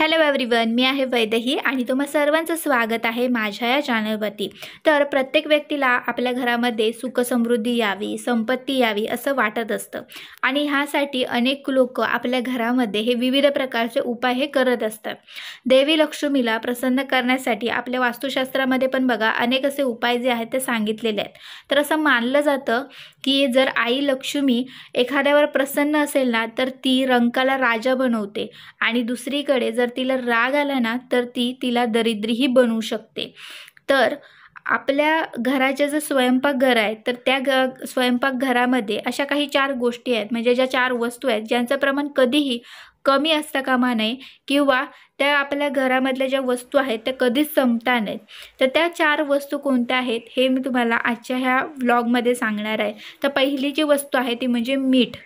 hello everyone मी आहे वैदही आणि तुम्हा सर्वांचं स्वागत आहे माझ्या या चॅनलवरती तर प्रत्येक व्यक्तीला आपल्या घरामध्ये सुखसमृद्धी यावी संपत्ती यावी असं वाटत असतं आणि ह्यासाठी अनेक लोक आपल्या घरामध्ये हे विविध प्रकारचे उपाय हे करत असतात देवी लक्ष्मीला प्रसन्न करण्यासाठी आपल्या वास्तुशास्त्रामध्ये पण बघा अनेक असे उपाय जे आहेत ते सांगितलेले आहेत तर असं मानलं जातं की जर आई लक्ष्मी एखाद्यावर प्रसन्न असेल ना तर ती रंकाला राजा बनवते आणि दुसरीकडे जर जर तिला राग आला ना तर ती तिला दरिद्रीही बनवू शकते तर आपल्या घराचे जर स्वयंपाकघर आहे तर त्या ग स्वयंपाकघरामध्ये अशा काही चार गोष्टी आहेत म्हणजे ज्या चार वस्तू आहेत ज्यांचं प्रमाण कधीही कमी असता कामा नये किंवा त्या आपल्या घरामधल्या ज्या वस्तू आहेत त्या कधीच संपता नाहीत तर त्या चार वस्तू कोणत्या आहेत हे मी तुम्हाला आजच्या ह्या व्लॉगमध्ये सांगणार आहे तर पहिली जी वस्तू आहे ती म्हणजे मीठ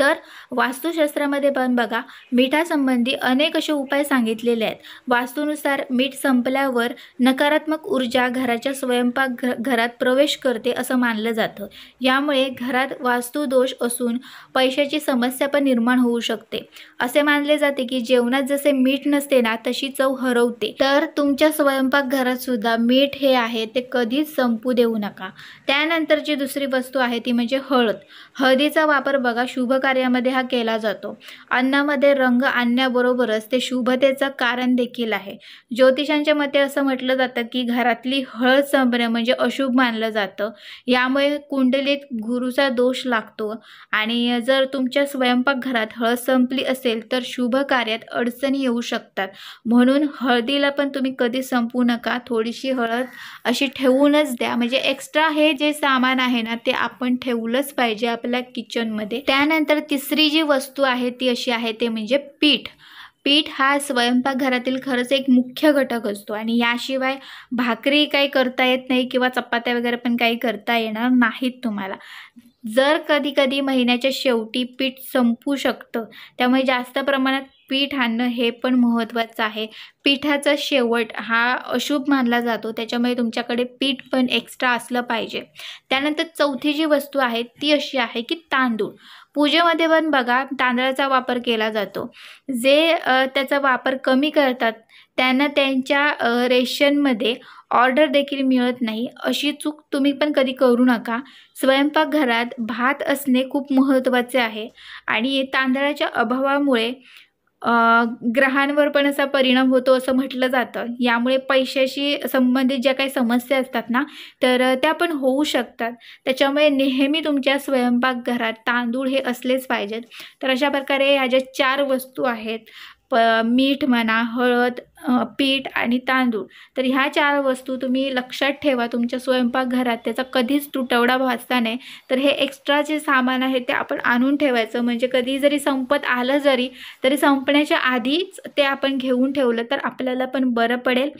तर वास्तुशास्त्रामध्ये पण बघा मिठासंबंधी अनेक असे उपाय सांगितलेले आहेत वास्तूनुसार मीठ संपल्यावर नकारात्मक ऊर्जा घराच्या स्वयंपाक घरात प्रवेश करते असं मानलं जातं यामुळे घरात वास्तुदोष असून पैशाची समस्या पण निर्माण होऊ शकते असे मानले जाते की जेवणात जसे मीठ नसते ना तशी चव हरवते तर तुमच्या स्वयंपाकघरात सुद्धा मीठ हे आहे ते कधीच संपू देऊ नका त्यानंतर जी दुसरी वस्तू आहे ती म्हणजे हळद हळदीचा वापर बघा शुभ कार्यामध्ये हा केला जातो अन्नामध्ये रंग आणण्याबरोबरच ते शुभतेचं कारण देखील आहे ज्योतिषांच्या मते असं म्हटलं जातं की घरातली हळद संपणं म्हणजे अशुभ मानलं जातं यामुळे कुंडलीत गुरुचा दोष लागतो आणि जर तुमच्या स्वयंपाकघरात हळद संपली असेल तर शुभ कार्यात अडचणी येऊ शकतात म्हणून हळदीला पण तुम्ही कधी संपू नका थोडीशी हळद अशी ठेवूनच द्या म्हणजे एक्स्ट्रा हे जे सामान आहे ना ते आपण ठेवलंच पाहिजे आपल्या किचनमध्ये त्यानंतर तर तिसरी जी वस्तू आहे ती अशी आहे ते म्हणजे पीठ पीठ हा स्वयंपाकघरातील खरंच एक मुख्य घटक असतो आणि याशिवाय भाकरी काही करता येत नाही किंवा चपात्या वगैरे पण काही करता येणार नाहीत तुम्हाला जर कधी कधी महिन्याच्या शेवटी पीठ संपू शकतं त्यामुळे जास्त प्रमाणात पीठ आणणं हे पण महत्त्वाचं आहे पिठाचा शेवट हा अशुभ मानला जातो त्याच्यामुळे तुमच्याकडे पीठ पण एक्स्ट्रा असलं पाहिजे त्यानंतर चौथी जी वस्तू आहे ती अशी आहे की तांदूळ पूजेमध्ये पण बघा तांदळाचा वापर केला जातो जे त्याचा वापर कमी करतात त्यांना त्यांच्या रेशनमध्ये ऑर्डर देखील मिळत नाही अशी चूक तुम्ही पण कधी करू नका स्वयंपाकघरात भात असणे खूप महत्त्वाचे आहे आणि तांदळाच्या अभावामुळे ग्रहांवर पण असा परिणाम होतो असं म्हटलं जातं यामुळे पैशाशी संबंधित ज्या काही समस्या असतात ना तर त्या पण होऊ शकतात त्याच्यामुळे नेहमी तुमच्या स्वयंपाकघरात तांदूळ हे असलेच पाहिजेत तर अशा प्रकारे ह्या ज्या चार वस्तू आहेत प मीठ म्हणा हळद पीठ आणि तांदूळ तर ह्या चार वस्तू तुम्ही लक्षात ठेवा तुमच्या स्वयंपाकघरात त्याचा कधीच तुटवडा भासता नाही तर हे एक्स्ट्रा जे सामान आहे ते आपण आणून ठेवायचं म्हणजे कधी जरी संपत आलं जरी तरी संपण्याच्या आधीच ते आपण घेऊन ठेवलं तर आपल्याला पण बरं पडेल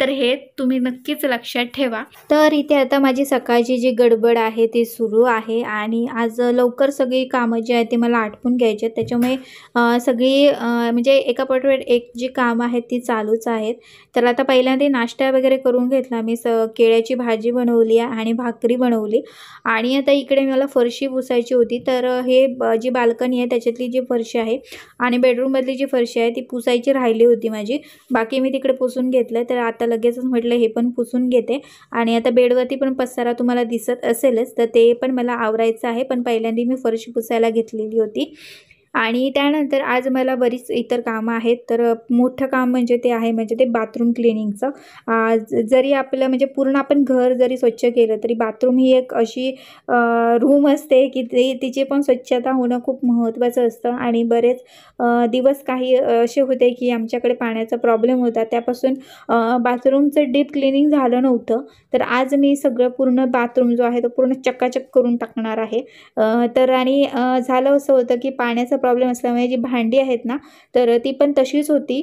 तर हे तुम्ही नक्कीच लक्षात ठेवा तर इथे आता माझी सकाळची जी गडबड आहे ती सुरू आहे आणि आज लवकर सगळी कामं जी आहेत ती मला आटपून घ्यायची आहेत त्याच्यामुळे सगळी म्हणजे एका पटवेळ एक जी कामं आहेत ती चालूच आहेत तर आता पहिल्यांदा नाश्ता वगैरे करून घेतला मी स केळ्याची भाजी बनवली आणि भाकरी बनवली आणि आता इकडे मला फरशी पुसायची होती तर हे जी बाल्कनी आहे त्याच्यातली जी फरशी आहे आणि बेडरूममधली जी फरशी आहे ती पुसायची राहिली होती माझी बाकी मी तिकडे पुसून घेतलं तर आता लगेचच म्हटलं हे पण पुसून घेते आणि आता बेडवरती पण पसारा तुम्हाला दिसत असेलच तर ते पण मला आवरायचं आहे पण पहिल्यांदा मी फरशी पुसायला घेतलेली होती आणि त्यानंतर आज मला बरीच इतर कामं आहेत तर मोठं काम म्हणजे ते आहे म्हणजे ते बाथरूम क्लिनिंगचं जरी आपलं म्हणजे पूर्ण आपण घर जरी स्वच्छ केलं तरी बाथरूम ही एक अशी रूम असते की ती तिची पण स्वच्छता होणं खूप महत्त्वाचं असतं आणि बरेच दिवस काही असे होते की आमच्याकडे पाण्याचा प्रॉब्लेम होता त्यापासून बाथरूमचं डीप क्लिनिंग झालं नव्हतं तर आज मी सगळं पूर्ण बाथरूम जो आहे तो पूर्ण चक्काचक करून टाकणार आहे तर आणि झालं असं होतं की पाण्याचं प्रॉब्लेम असल्यामुळे जी भांडी आहेत ना तर ती पण तशीच होती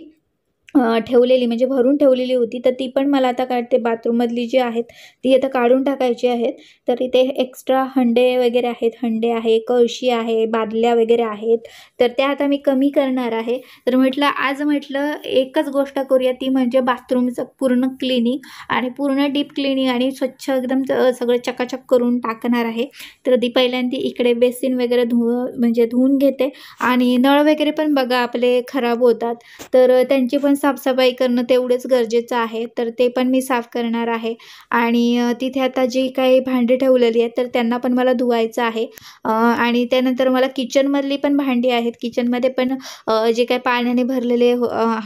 ठेवलेली म्हणजे भरून ठेवलेली होती तर ती पण मला आता काढते बाथरूममधली जी आहेत ती आता काढून टाकायची आहेत तर इथे एक्स्ट्रा हंडे वगैरे आहेत हंडे आहे कळशी आहे बादल्या वगैरे आहेत तर त्या आता मी कमी करणार आहे तर म्हटलं आज म्हटलं एकच गोष्ट करूया ती म्हणजे बाथरूमचं पूर्ण क्लिनिंग आणि पूर्ण डीप क्लिनिंग आणि स्वच्छ एकदम सगळं चकाचक करून टाकणार आहे तर ती पहिल्यांदा इकडे बेसिन वगैरे धु म्हणजे धुवून घेते आणि नळ वगैरे पण बघा आपले खराब होतात तर त्यांची पण साफसफाई करणं तेवढंच गरजेचं आहे तर ते पण मी साफ करणार आहे आणि तिथे आता जी काही भांडी ठेवलेली आहेत तर त्यांना पण मला धुवायचं आहे आणि त्यानंतर मला किचनमधली पण भांडी आहेत किचनमध्ये पण जे काही पाण्याने भरलेले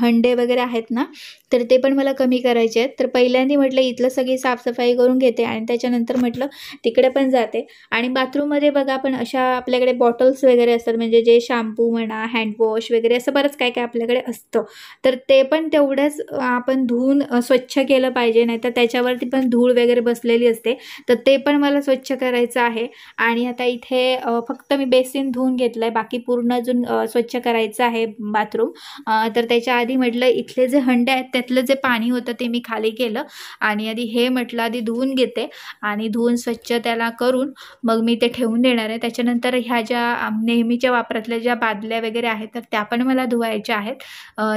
हंडे वगैरे आहेत ना तर ते पण मला कमी करायचे आहेत तर पहिल्यांदा म्हटलं इथलं सगळी साफसफाई करून घेते आणि त्याच्यानंतर म्हटलं तिकडे पण जाते आणि बाथरूममध्ये बघा पण अशा आपल्याकडे बॉटल्स वगैरे असतात म्हणजे जे शॅम्पू म्हणा हँडवॉश वगैरे असं बरंच काय काय आपल्याकडे असतं तर ते ते पण तेवढंच आपण धुवून स्वच्छ केलं पाहिजे नाही तर त्याच्यावरती पण धूळ वगैरे बसलेली असते तर ते पण मला स्वच्छ करायचं आहे आणि आता इथे फक्त मी बेसिन धुवून घेतलं आहे बाकी पूर्ण अजून स्वच्छ करायचं आहे बाथरूम तर त्याच्या आधी म्हटलं इथले जे हंडे आहेत त्यातलं जे पाणी होतं ते मी खाली केलं आणि आधी हे म्हटलं आधी धुवून घेते आणि धुवून स्वच्छ त्याला करून मग मी ते ठेवून देणार आहे त्याच्यानंतर ह्या ज्या नेहमीच्या वापरातल्या ज्या बादल्या वगैरे आहेत तर त्या पण मला धुवायच्या आहेत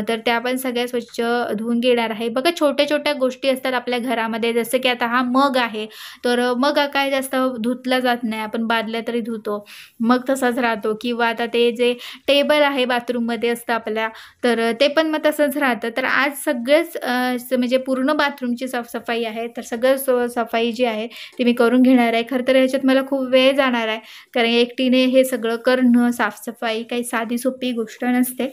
तर त्या पण सगळ्या सगळ्या स्वच्छ धुवून घेणार आहे बघा छोट्या छोट्या गोष्टी असतात आपल्या घरामध्ये जसं की आता हा मग आहे तर मग काय जास्त धुतला जात नाही आपण बादल्या तरी धुतो मग तसाच राहतो किंवा आता ते जे टेबल आहे बाथरूममध्ये असतं आपल्या तर ते पण मग तसंच राहतं तर आज सगळंच म्हणजे पूर्ण बाथरूमची साफसफाई आहे तर सगळं सफाई जी आहे ती मी करून घेणार आहे खरं तर ह्याच्यात मला खूप वेळ जाणार आहे कारण एकटीने हे सगळं करणं साफसफाई काही साधी सोपी गोष्ट नसते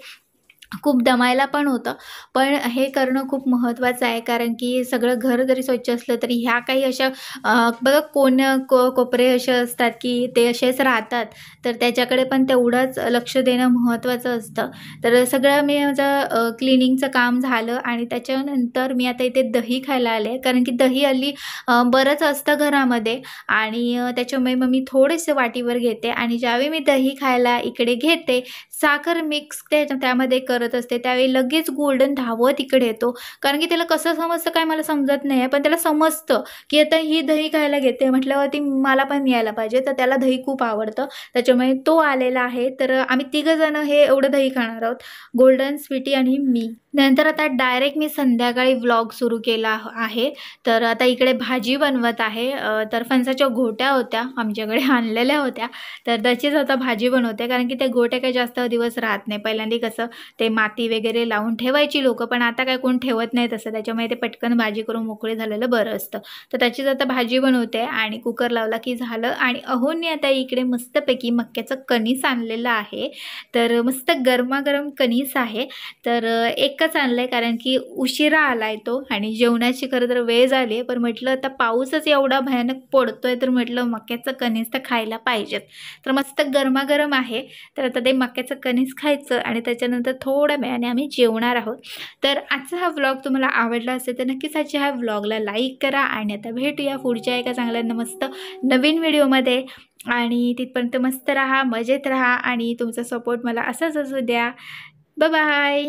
खूप दमायला पण होतं पण हे करणं खूप महत्त्वाचं आहे कारण की सगळं घर जरी स्वच्छ असलं तरी ह्या काही अशा बघा कोण को कोपरे असे असतात की ते असेच राहतात तर त्याच्याकडे पण तेवढंच लक्ष देणं महत्त्वाचं असतं तर सगळं मी माझं क्लिनिंगचं काम झालं आणि त्याच्यानंतर मी आता इथे दही खायला आले कारण की दही हल्ली बरंच असतं घरामध्ये आणि त्याच्यामुळे मग मी थोडेसे वाटीवर घेते आणि ज्यावेळी मी दही खायला इकडे घेते साखर मिक्स त्यामध्ये करत असते त्यावेळी लगेच गोल्डन धावत इकडे येतो कारण की त्याला कसं समजतं काय मला समजत नाही आहे पण त्याला समजतं की आता ही दही खायला घेते म्हटल्यावरती मला पण यायला पाहिजे तर त्याला दही खूप आवडतं त्याच्यामुळे तो आलेला आहे तर आम्ही जण हे एवढं दही खाणार आहोत गोल्डन स्वीटी आणि मी नंतर आता डायरेक्ट मी संध्याकाळी व्लॉग सुरू केला आहे तर आता इकडे भाजी बनवत आहे तर फणसाच्या घोट्या होत्या आमच्याकडे आणलेल्या होत्या तर त्याचीच आता भाजी बनवते कारण की त्या गोट्या काही जास्त दिवस राहत नाही पहिल्यांदा कसं ते माती वगैरे लावून ठेवायची लोक पण आता काय कोण ठेवत नाही तसं त्याच्यामुळे ते पटकन भाजी करून मोकळे झालेलं बरं असतं तर त्याचीच आता भाजी बनवते आणि कुकर लावला की झालं आणि अहोनी आता इकडे मस्तपैकी मक्क्याचं कणीस आणलेलं आहे तर मस्त गरमागरम कणीस आहे तर एकच आणलं कारण की उशिरा आला तो आणि जेवणाची खरं तर वेळ झाली आहे पण म्हटलं आता पाऊसच एवढा भयानक पडतोय तर म्हटलं मक्याचं कणीस तर खायला पाहिजेत तर मस्त गरमागरम आहे तर आता ते मक्याचं कनिस कणीस खायचं आणि त्याच्यानंतर थोड्या वेळाने आम्ही जेवणार आहोत तर आजचा हा व्लॉग तुम्हाला आवडला असेल तर नक्कीच आजच्या ह्या व्लॉगला लाईक करा आणि आता भेटूया पुढच्या एका चांगल्या मस्त नवीन व्हिडिओमध्ये आणि तिथपर्यंत मस्त राहा मजेत राहा आणि तुमचा सपोर्ट मला असाच असू द्या बाय